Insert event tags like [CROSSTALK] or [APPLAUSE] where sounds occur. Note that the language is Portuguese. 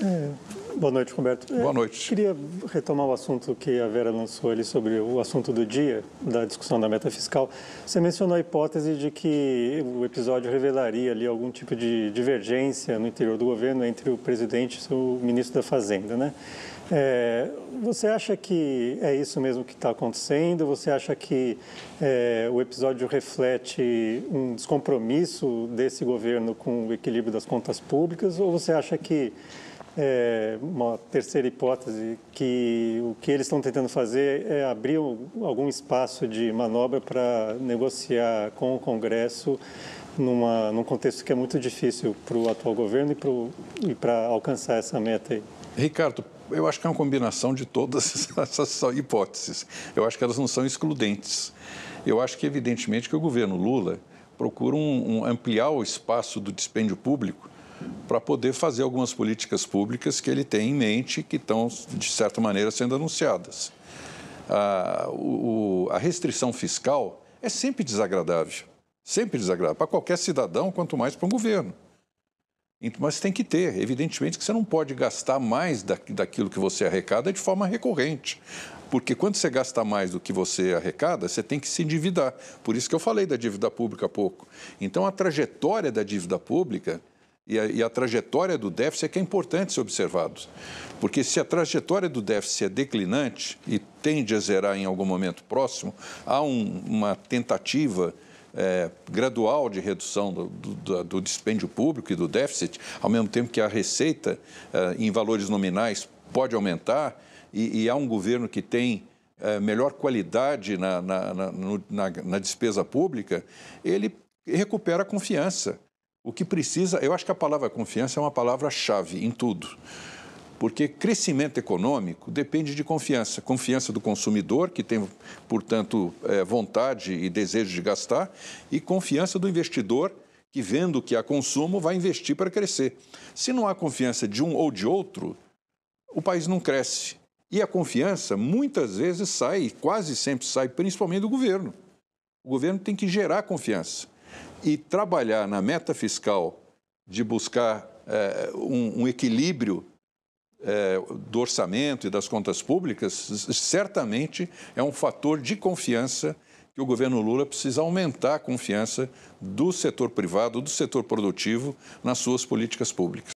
É, boa noite, Roberto. É, boa noite. Eu queria retomar o assunto que a Vera lançou ali sobre o assunto do dia, da discussão da meta fiscal. Você mencionou a hipótese de que o episódio revelaria ali algum tipo de divergência no interior do governo entre o presidente e o ministro da Fazenda, né? É, você acha que é isso mesmo que está acontecendo? Você acha que é, o episódio reflete um descompromisso desse governo com o equilíbrio das contas públicas? Ou você acha que é, uma terceira hipótese, que o que eles estão tentando fazer é abrir algum espaço de manobra para negociar com o Congresso numa, num contexto que é muito difícil para o atual governo e para alcançar essa meta aí. Ricardo, eu acho que é uma combinação de todas [LAUGHS] essas hipóteses. Eu acho que elas não são excludentes. Eu acho que, evidentemente, que o governo Lula procura um, um, ampliar o espaço do dispêndio público para poder fazer algumas políticas públicas que ele tem em mente, que estão, de certa maneira, sendo anunciadas. A, o, a restrição fiscal é sempre desagradável, sempre desagradável, para qualquer cidadão, quanto mais para um governo. Mas tem que ter, evidentemente, que você não pode gastar mais daquilo que você arrecada de forma recorrente. Porque quando você gasta mais do que você arrecada, você tem que se endividar. Por isso que eu falei da dívida pública há pouco. Então, a trajetória da dívida pública e a, e a, trajetória do déficit é que é importante ser observado. Porque se a trajetória do déficit é declinante e tende a zerar em algum momento próximo, há um, uma tentativa é, gradual de redução do, do, do, dispêndio público e do déficit, ao mesmo tempo que a receita é, em valores nominais pode aumentar e, e há um governo que tem é, melhor qualidade na, na, na, na despesa pública, ele recupera a confiança. O que precisa, eu acho que a palavra confiança é uma palavra-chave em tudo. Porque crescimento econômico depende de confiança. Confiança do consumidor, que tem, portanto, é, vontade e desejo de gastar, e confiança do investidor, que vendo que há consumo, vai investir para crescer. Se não há confiança de um ou de outro, o país não cresce. E a confiança muitas vezes sai, quase sempre sai, principalmente do governo. O governo tem que gerar confiança e trabalhar na meta fiscal de buscar é, um, um, equilíbrio é, do orçamento e das contas públicas, certamente é um fator de confiança que o governo Lula precisa aumentar a confiança do setor privado, do setor produtivo nas suas políticas públicas.